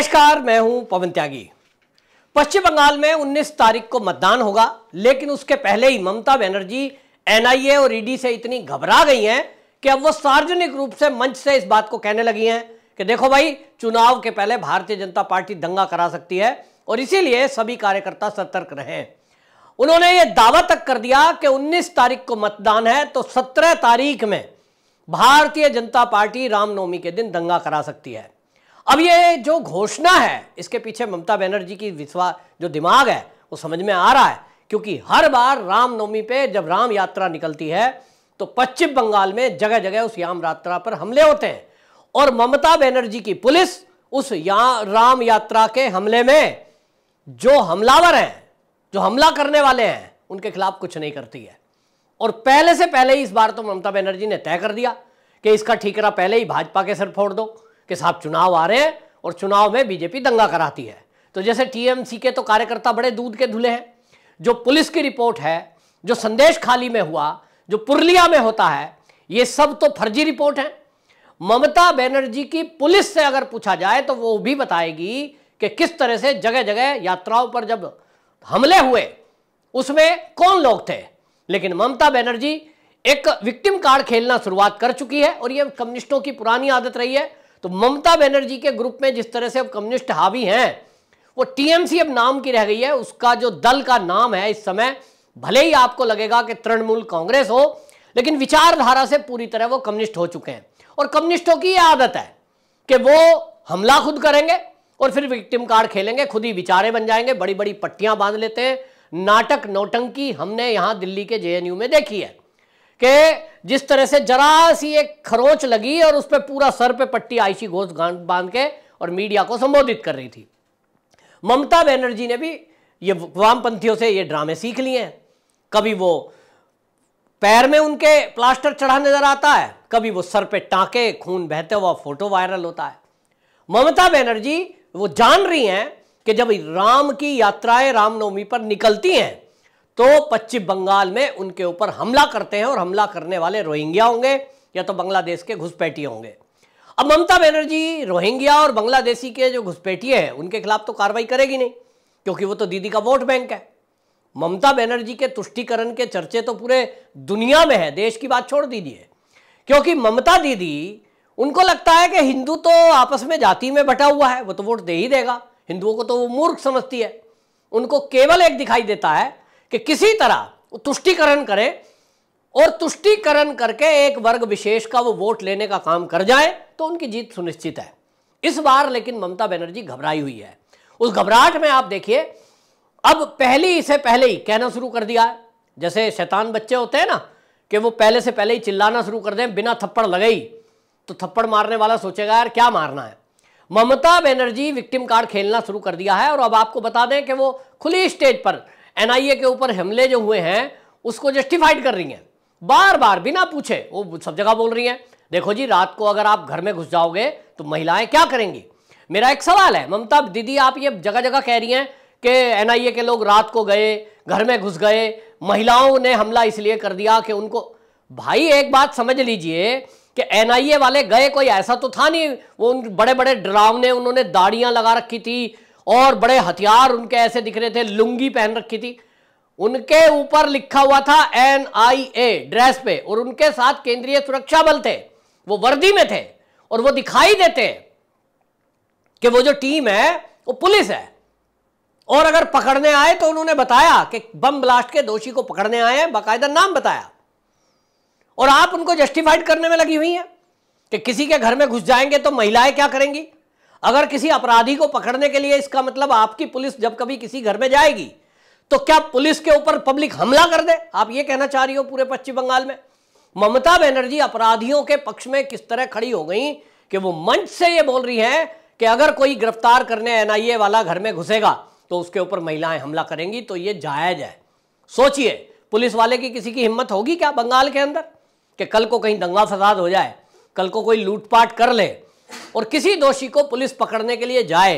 नमस्कार मैं हूं पवन त्यागी पश्चिम बंगाल में 19 तारीख को मतदान होगा लेकिन उसके पहले ही ममता बनर्जी एनआईए और ईडी से इतनी घबरा गई हैं कि अब वो सार्वजनिक रूप से मंच से इस बात को कहने लगी हैं कि देखो भाई चुनाव के पहले भारतीय जनता पार्टी दंगा करा सकती है और इसीलिए सभी कार्यकर्ता सतर्क रहे उन्होंने ये दावा तक कर दिया कि 19 तारीख को मतदान है तो 17 तारीख में भारतीय जनता पार्टी रामनवमी के दिन दंगा करा सकती है अब ये जो घोषणा है इसके पीछे ममता बनर्जी की विश्वास जो दिमाग है वो समझ में आ रहा है क्योंकि हर बार रामनवमी पे जब राम यात्रा निकलती है तो पश्चिम बंगाल में जगह जगह उस राम यात्रा पर हमले होते हैं और ममता बनर्जी की पुलिस उस या राम यात्रा के हमले में जो हमलावर हैं जो हमला करने वाले हैं उनके खिलाफ कुछ नहीं करती है और पहले से पहले ही इस बार तो ममता बनर्जी ने तय कर दिया कि इसका ठीकरा पहले ही भाजपा के सिर फोड़ दो कि साहब चुनाव आ रहे हैं और चुनाव में बीजेपी दंगा कराती है तो जैसे टीएमसी के तो कार्यकर्ता बड़े दूध के धुले हैं जो पुलिस की रिपोर्ट है जो संदेश खाली में हुआ जो पुरलिया में होता है ये सब तो फर्जी रिपोर्ट है ममता बनर्जी की पुलिस से अगर पूछा जाए तो वो भी बताएगी कि किस तरह से जगह जगह यात्राओं पर जब हमले हुए उसमें कौन लोग थे लेकिन ममता बनर्जी एक विक्टिम कार्ड खेलना शुरुआत कर चुकी है और ये कम्युनिस्टों की पुरानी आदत रही है तो ममता बनर्जी के ग्रुप में जिस तरह से अब कम्युनिस्ट हावी हैं वो टीएमसी अब नाम की रह गई है उसका जो दल का नाम है इस समय भले ही आपको लगेगा कि तृणमूल कांग्रेस हो लेकिन विचारधारा से पूरी तरह वो कम्युनिस्ट हो चुके हैं और कम्युनिस्टों की ये आदत है कि वो हमला खुद करेंगे और फिर विक्टिम कार्ड खेलेंगे खुद ही विचारे बन जाएंगे बड़ी बड़ी पट्टियां बांध लेते हैं नाटक नौटंकी हमने यहां दिल्ली के जेएनयू में देखी है कि जिस तरह से जरा सी एक खरोच लगी और उस पर पूरा सर पे पट्टी आयशी घोष बांध के और मीडिया को संबोधित कर रही थी ममता बनर्जी ने भी ये वामपंथियों से ये ड्रामे सीख लिए हैं कभी वो पैर में उनके प्लास्टर चढ़ा नजर आता है कभी वो सर पे टाके खून बहते हुआ फोटो वायरल होता है ममता बनर्जी वो जान रही हैं कि जब राम की यात्राएं रामनवमी पर निकलती हैं तो पश्चिम बंगाल में उनके ऊपर हमला करते हैं और हमला करने वाले रोहिंग्या होंगे या तो बांग्लादेश के घुसपैठिए होंगे अब ममता बनर्जी रोहिंग्या और बांग्लादेशी के जो घुसपैठिए हैं उनके खिलाफ तो कार्रवाई करेगी नहीं क्योंकि वो तो दीदी का वोट बैंक है ममता बनर्जी के तुष्टिकरण के चर्चे तो पूरे दुनिया में है देश की बात छोड़ दीजिए क्योंकि ममता दीदी उनको लगता है कि हिंदू तो आपस में जाति में बटा हुआ है वो तो वोट दे ही देगा हिंदुओं को तो वो मूर्ख समझती है उनको केवल एक दिखाई देता है कि किसी तरह तुष्टिकरण करे और तुष्टिकरण करके एक वर्ग विशेष का वो वोट लेने का काम कर जाए तो उनकी जीत सुनिश्चित है इस बार लेकिन ममता बनर्जी घबराई हुई है उस घबराहट में आप देखिए अब पहली इसे से पहले ही कहना शुरू कर दिया है जैसे शैतान बच्चे होते हैं ना कि वो पहले से पहले ही चिल्लाना शुरू कर दें बिना थप्पड़ लगे ही तो थप्पड़ मारने वाला सोचेगा यार क्या मारना है ममता बनर्जी विक्टिम कार्ड खेलना शुरू कर दिया है और अब आपको बता दें कि वो खुली स्टेज पर एनआईए के ऊपर हमले जो हुए हैं उसको जस्टिफाइड कर रही हैं बार बार बिना पूछे वो सब जगह बोल रही हैं देखो जी रात को अगर आप घर में घुस जाओगे तो महिलाएं क्या करेंगी मेरा एक सवाल है ममता दीदी आप ये जगह जगह कह रही हैं कि एनआईए के लोग रात को गए घर में घुस गए महिलाओं ने हमला इसलिए कर दिया कि उनको भाई एक बात समझ लीजिए कि एनआईए वाले गए कोई ऐसा तो था नहीं वो उन बड़े बड़े डरावने उन्होंने दाढ़ियां लगा रखी थी और बड़े हथियार उनके ऐसे दिख रहे थे लुंगी पहन रखी थी उनके ऊपर लिखा हुआ था एन आई ए ड्रेस पे और उनके साथ केंद्रीय सुरक्षा बल थे वो वर्दी में थे और वो दिखाई देते कि वो जो टीम है वो पुलिस है और अगर पकड़ने आए तो उन्होंने बताया कि बम ब्लास्ट के दोषी को पकड़ने आए हैं बाकायदा नाम बताया और आप उनको जस्टिफाइड करने में लगी हुई हैं कि किसी के घर में घुस जाएंगे तो महिलाएं क्या करेंगी अगर किसी अपराधी को पकड़ने के लिए इसका मतलब आपकी पुलिस जब कभी किसी घर में जाएगी तो क्या पुलिस के ऊपर पब्लिक हमला कर दे आप ये कहना चाह रही हो पूरे पश्चिम बंगाल में ममता बनर्जी अपराधियों के पक्ष में किस तरह खड़ी हो गई कि वो मंच से ये बोल रही हैं कि अगर कोई गिरफ्तार करने एनआईए वाला घर में घुसेगा तो उसके ऊपर महिलाएं हमला करेंगी तो ये जायज है सोचिए पुलिस वाले की किसी की हिम्मत होगी क्या बंगाल के अंदर कि कल को कहीं दंगा फसाद हो जाए कल को कोई लूटपाट कर ले और किसी दोषी को पुलिस पकड़ने के लिए जाए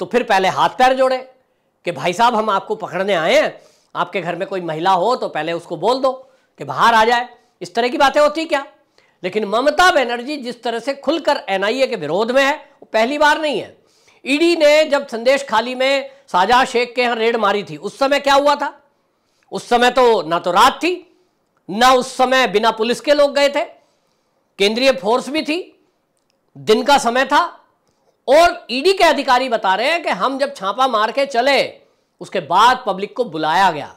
तो फिर पहले हाथ पैर जोड़े कि भाई साहब हम आपको पकड़ने आए हैं आपके घर में कोई महिला हो तो पहले उसको बोल दो कि बाहर आ जाए इस तरह की बातें होती क्या लेकिन ममता बनर्जी जिस तरह से खुलकर एनआईए के विरोध में है वो पहली बार नहीं है ईडी ने जब संदेश खाली में साजा शेख के यहां रेड मारी थी उस समय क्या हुआ था उस समय तो ना तो रात थी ना उस समय बिना पुलिस के लोग गए थे केंद्रीय फोर्स भी थी दिन का समय था और ईडी e के अधिकारी बता रहे हैं कि हम जब छापा मार के चले उसके बाद पब्लिक को बुलाया गया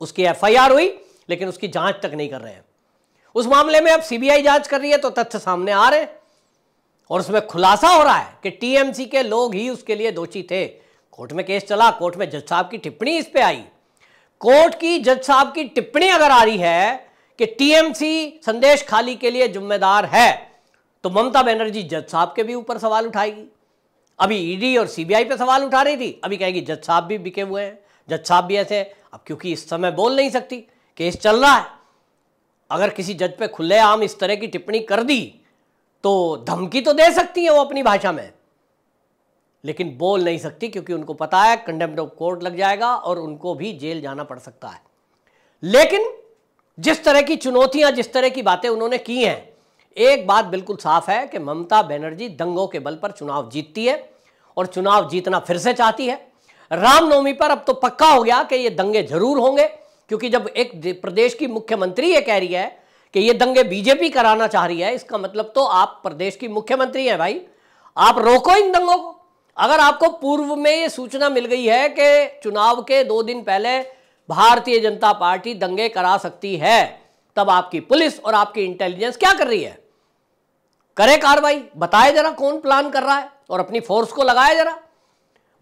उसकी एफआईआर हुई लेकिन उसकी जांच तक नहीं कर रहे हैं उस मामले में अब सीबीआई जांच कर रही है तो तथ्य सामने आ रहे और उसमें खुलासा हो रहा है कि टीएमसी के लोग ही उसके लिए दोषी थे कोर्ट में केस चला कोर्ट में जज साहब की टिप्पणी इस पर आई कोर्ट की जज साहब की टिप्पणी अगर आ रही है कि टीएमसी संदेश खाली के लिए जिम्मेदार है तो ममता बनर्जी जज साहब के भी ऊपर सवाल उठाएगी अभी ईडी और सीबीआई पे सवाल उठा रही थी अभी कहेगी जज साहब भी बिके हुए हैं जज साहब भी ऐसे अब क्योंकि इस समय बोल नहीं सकती केस चल रहा है अगर किसी जज पे खुलेआम इस तरह की टिप्पणी कर दी तो धमकी तो दे सकती है वो अपनी भाषा में लेकिन बोल नहीं सकती क्योंकि उनको पता है कंडेम ऑफ कोर्ट लग जाएगा और उनको भी जेल जाना पड़ सकता है लेकिन जिस तरह की चुनौतियां जिस तरह की बातें उन्होंने की हैं एक बात बिल्कुल साफ है कि ममता बनर्जी दंगों के बल पर चुनाव जीतती है और चुनाव जीतना फिर से चाहती है रामनवमी पर अब तो पक्का हो गया कि ये दंगे जरूर होंगे क्योंकि जब एक प्रदेश की मुख्यमंत्री ये कह रही है कि ये दंगे बीजेपी कराना चाह रही है इसका मतलब तो आप प्रदेश की मुख्यमंत्री हैं भाई आप रोको इन दंगों को अगर आपको पूर्व में ये सूचना मिल गई है कि चुनाव के दो दिन पहले भारतीय जनता पार्टी दंगे करा सकती है तब आपकी पुलिस और आपकी इंटेलिजेंस क्या कर रही है करे कार्रवाई बताए जरा कौन प्लान कर रहा है और अपनी फोर्स को लगाए जरा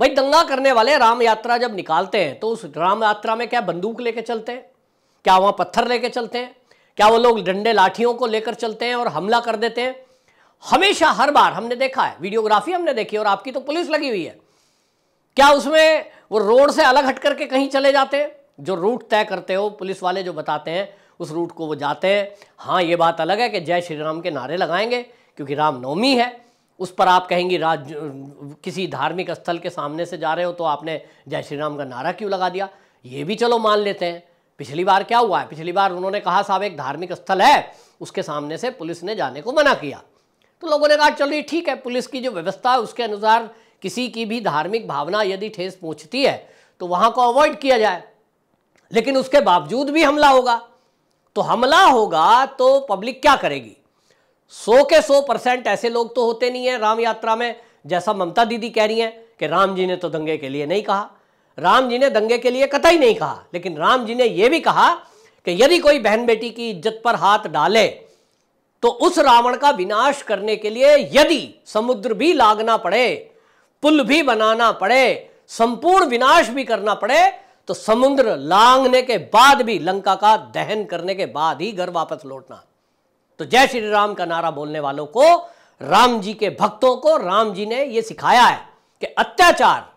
भाई दंगा करने वाले राम यात्रा जब निकालते हैं तो उस राम यात्रा में क्या बंदूक लेके चलते हैं क्या वहाँ पत्थर लेके चलते हैं क्या वो लोग डंडे लाठियों को लेकर चलते हैं और हमला कर देते हैं हमेशा हर बार हमने देखा है वीडियोग्राफी हमने देखी और आपकी तो पुलिस लगी हुई है क्या उसमें वो रोड से अलग हट करके कहीं चले जाते हैं जो रूट तय करते हो पुलिस वाले जो बताते हैं उस रूट को वो जाते हैं हाँ ये बात अलग है कि जय श्री राम के नारे लगाएंगे क्योंकि रामनवमी है उस पर आप कहेंगी राज किसी धार्मिक स्थल के सामने से जा रहे हो तो आपने जय श्री राम का नारा क्यों लगा दिया ये भी चलो मान लेते हैं पिछली बार क्या हुआ है पिछली बार उन्होंने कहा साहब एक धार्मिक स्थल है उसके सामने से पुलिस ने जाने को मना किया तो लोगों ने कहा चलिए ठीक है पुलिस की जो व्यवस्था है उसके अनुसार किसी की भी धार्मिक भावना यदि ठेस पहुंचती है तो वहां को अवॉइड किया जाए लेकिन उसके बावजूद भी हमला होगा तो हमला होगा तो पब्लिक क्या करेगी सौ के सौ परसेंट ऐसे लोग तो होते नहीं हैं राम यात्रा में जैसा ममता दीदी कह रही हैं कि राम जी ने तो दंगे के लिए नहीं कहा राम जी ने दंगे के लिए कतई नहीं कहा लेकिन राम जी ने यह भी कहा कि यदि कोई बहन बेटी की इज्जत पर हाथ डाले तो उस रावण का विनाश करने के लिए यदि समुद्र भी लागना पड़े पुल भी बनाना पड़े संपूर्ण विनाश भी करना पड़े तो समुद्र लांगने के बाद भी लंका का दहन करने के बाद ही घर वापस लौटना तो जय श्री राम का नारा बोलने वालों को राम जी के भक्तों को राम जी ने यह सिखाया है कि अत्याचार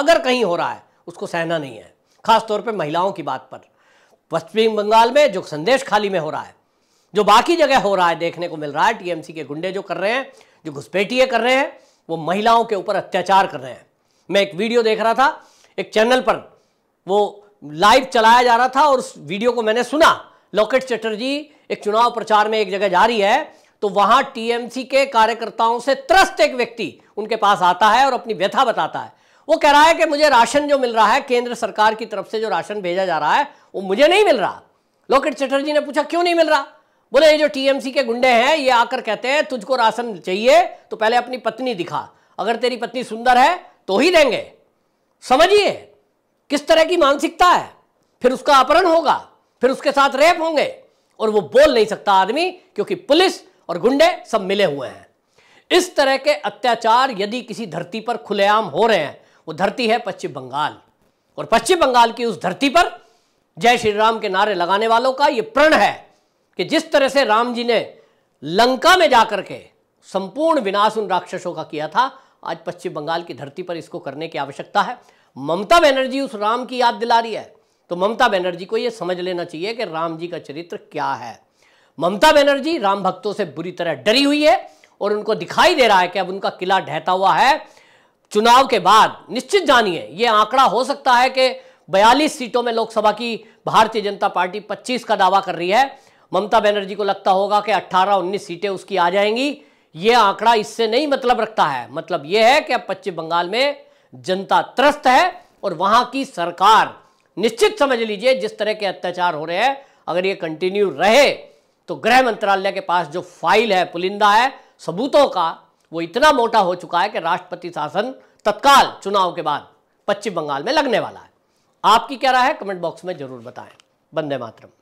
अगर कहीं हो रहा है उसको सहना नहीं है खासतौर पर महिलाओं की बात पर पश्चिम बंगाल में जो संदेश खाली में हो रहा है जो बाकी जगह हो रहा है देखने को मिल रहा है टीएमसी के गुंडे जो कर रहे हैं जो घुसपैठिए कर रहे हैं वो महिलाओं के ऊपर अत्याचार कर रहे हैं मैं एक वीडियो देख रहा था एक चैनल पर वो लाइव चलाया जा रहा था और उस वीडियो को मैंने सुना लोकेट चटर्जी एक चुनाव प्रचार में एक जगह जा रही है तो वहां टीएमसी के कार्यकर्ताओं से त्रस्त एक व्यक्ति उनके पास आता है और अपनी व्यथा बताता है वो कह रहा है कि मुझे राशन जो मिल रहा है केंद्र सरकार की तरफ से जो राशन भेजा जा रहा है वो मुझे नहीं मिल रहा लोकेट चटर्जी ने पूछा क्यों नहीं मिल रहा बोले ये जो टीएमसी के गुंडे हैं ये आकर कहते हैं तुझको राशन चाहिए तो पहले अपनी पत्नी दिखा अगर तेरी पत्नी सुंदर है तो ही देंगे समझिए किस तरह की मानसिकता है फिर उसका अपहरण होगा फिर उसके साथ रेप होंगे और वो बोल नहीं सकता आदमी क्योंकि पुलिस और गुंडे सब मिले हुए हैं इस तरह के अत्याचार यदि किसी धरती पर खुलेआम हो रहे हैं वो धरती है पश्चिम बंगाल और पश्चिम बंगाल की उस धरती पर जय श्री राम के नारे लगाने वालों का ये प्रण है कि जिस तरह से राम जी ने लंका में जाकर के संपूर्ण विनाश उन राक्षसों का किया था आज पश्चिम बंगाल की धरती पर इसको करने की आवश्यकता है ममता बनर्जी उस राम की याद दिला रही है तो ममता बनर्जी को यह समझ लेना चाहिए कि राम जी का चरित्र क्या है ममता बनर्जी राम भक्तों से बुरी तरह डरी हुई है और उनको दिखाई दे रहा है कि अब उनका किला ढहता हुआ है चुनाव के बाद निश्चित जानिए यह आंकड़ा हो सकता है कि बयालीस सीटों में लोकसभा की भारतीय जनता पार्टी 25 का दावा कर रही है ममता बनर्जी को लगता होगा कि 18-19 सीटें उसकी आ जाएंगी ये आंकड़ा इससे नहीं मतलब रखता है मतलब यह है कि अब पश्चिम बंगाल में जनता त्रस्त है और वहां की सरकार निश्चित समझ लीजिए जिस तरह के अत्याचार हो रहे हैं अगर ये कंटिन्यू रहे तो गृह मंत्रालय के पास जो फाइल है पुलिंदा है सबूतों का वो इतना मोटा हो चुका है कि राष्ट्रपति शासन तत्काल चुनाव के बाद पश्चिम बंगाल में लगने वाला है आपकी क्या राय है कमेंट बॉक्स में जरूर बताएं बंदे मातरम